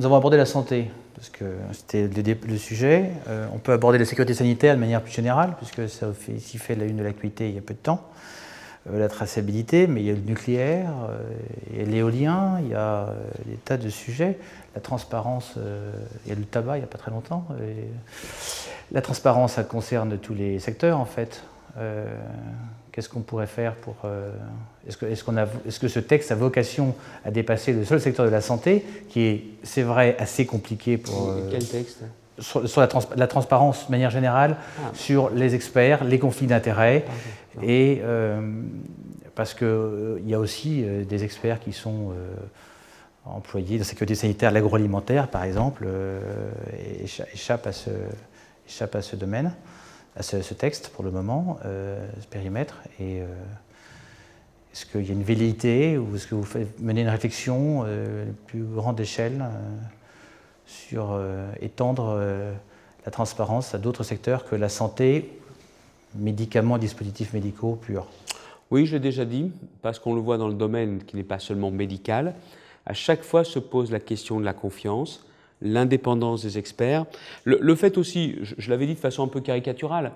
nous avons abordé la santé, parce que c'était le, sujet. Euh, on peut aborder la sécurité sanitaire de manière plus générale, puisque ça fait, fait la une de l'acuité il y a peu de temps. Euh, la traçabilité, mais il y a le nucléaire, il y a l'éolien, il y a euh, des tas de sujets. La transparence, il y a le tabac il n'y a pas très longtemps. la transparence, ça concerne tous les secteurs, en fait. Euh, qu'est-ce qu'on pourrait faire pour... Euh, est-ce que, est que, ce texte a vocation à dépasser le seul secteur de la santé, qui est, c'est vrai, assez compliqué pour... Euh, quel texte sur, la, transparence de manière générale, ah. sur les experts, les conflits d'intérêts, ah, et parce qu'il y a aussi des experts qui sont employés dans la sécurité sanitaire, l'agroalimentaire par exemple, à ce, échappent à ce domaine à ce, texte pour le moment, euh, ce périmètre et, euh, est-ce qu'il y a une velléité ou est-ce que vous menez une réflexion euh, plus grande échelle sur étendre la transparence à d'autres secteurs que la santé, médicaments, dispositifs médicaux purs Oui, je l'ai déjà dit, parce qu'on le voit dans le domaine qui n'est pas seulement médical. À chaque fois se pose la question de la confiance, l'indépendance des experts. Le, fait aussi, je, l'avais dit de façon un peu caricaturale,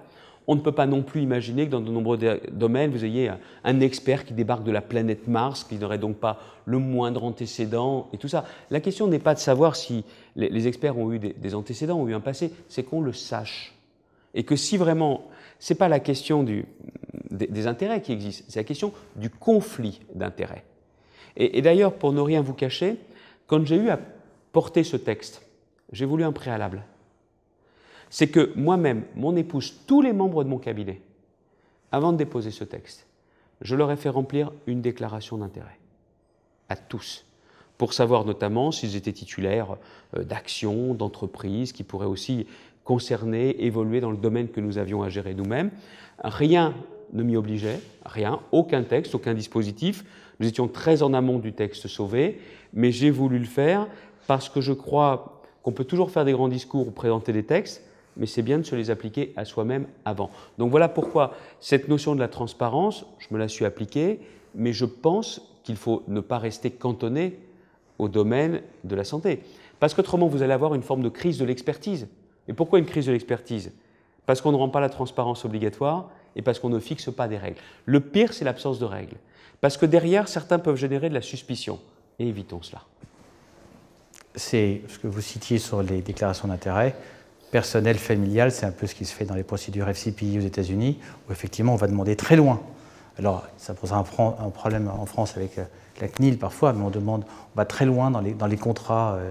on ne peut pas non plus imaginer que dans de nombreux domaines, vous ayez un expert qui débarque de la planète Mars, qui n'aurait donc pas le moindre antécédent et tout ça. La question n'est pas de savoir si les, experts ont eu des, antécédents, ont eu un passé, c'est qu'on le sache. Et que si vraiment, ce n'est pas la question du, des, intérêts qui existent, c'est la question du conflit d'intérêts. Et, et d'ailleurs, pour ne rien vous cacher, quand j'ai eu à porter ce texte, j'ai voulu un préalable. C'est que moi-même, mon épouse, tous les membres de mon cabinet, avant de déposer ce texte, je leur ai fait remplir une déclaration d'intérêt. À tous. Pour savoir notamment s'ils étaient titulaires euh, d'actions, d'entreprises, qui pourraient aussi concerner, évoluer dans le domaine que nous avions à gérer nous-mêmes. Rien ne m'y obligeait, rien, aucun texte, aucun dispositif. Nous étions très en amont du texte sauvé, mais j'ai voulu le faire parce que je crois qu'on peut toujours faire des grands discours ou présenter des textes, mais c'est bien de se les appliquer à soi-même avant. Donc voilà pourquoi cette notion de la transparence, je me la suis appliquée, mais je pense qu'il faut ne pas rester cantonné au domaine de la santé. Parce qu'autrement, vous allez avoir une forme de crise de l'expertise. Et pourquoi une crise de l'expertise Parce qu'on ne rend pas la transparence obligatoire et parce qu'on ne fixe pas des règles. Le pire, c'est l'absence de règles. Parce que derrière, certains peuvent générer de la suspicion. Et évitons cela c'est ce que vous citiez sur les déclarations d'intérêt. Personnel, familial, c'est un peu ce qui se fait dans les procédures FCPI aux États-Unis, où effectivement on va demander très loin. Alors, ça posera un, problème en France avec euh, la CNIL parfois, mais on demande, on va très loin dans les, contrats euh,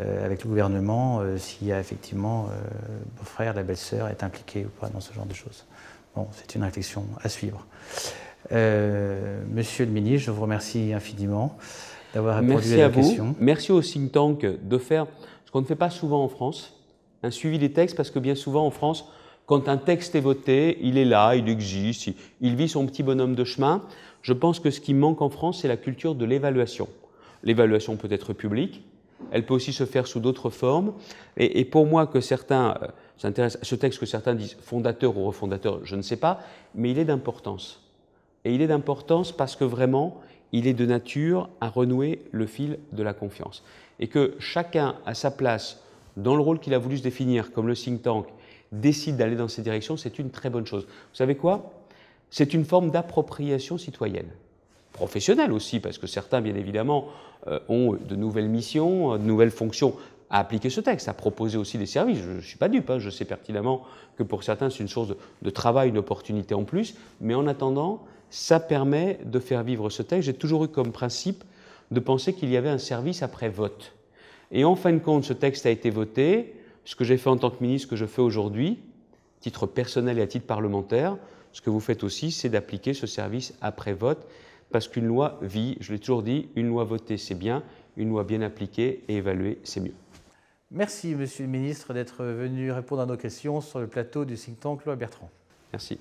euh, avec le gouvernement s'il y a effectivement euh, frère la belle-sœur est impliquée ou pas dans ce genre de choses. Bon, c'est une réflexion à suivre. Monsieur le ministre, je vous remercie infiniment. Merci à, vous. Merci au think tank de faire ce qu'on ne fait pas souvent en France, un suivi des textes, parce que bien souvent en France, quand un texte est voté, il est là, il existe, il vit son petit bonhomme de chemin. Je pense que ce qui manque en France, c'est la culture de l'évaluation. L'évaluation peut être publique, elle peut aussi se faire sous d'autres formes. Et, pour moi, que certains euh, s'intéressent à ce texte que certains disent fondateur ou refondateur, je ne sais pas, mais il est d'importance. Et il est d'importance parce que vraiment, il est de nature à renouer le fil de la confiance. Et que chacun, à sa place, dans le rôle qu'il a voulu se définir, comme le think tank, décide d'aller dans ces directions, c'est une très bonne chose. Vous savez quoi C'est une forme d'appropriation citoyenne professionnelle aussi, parce que certains, bien évidemment, euh, ont de nouvelles missions, euh, de nouvelles fonctions à appliquer ce texte, à proposer aussi des services. Je ne suis pas dupe, hein. je sais pertinemment que pour certains, c'est une source de travail, une opportunité en plus, mais en attendant, ça permet de faire vivre ce texte. J'ai toujours eu comme principe de penser qu'il y avait un service après vote. Et en fin de compte, ce texte a été voté. Ce que j'ai fait en tant que ministre, ce que je fais aujourd'hui, titre personnel et à titre parlementaire, ce que vous faites aussi, c'est d'appliquer ce service après vote, parce qu'une loi vit, je l'ai toujours dit, une loi votée, c'est bien, une loi bien appliquée et évaluée, c'est mieux. Merci, Monsieur le Ministre, d'être venu répondre à nos questions sur le plateau du think tank Bertrand. Merci.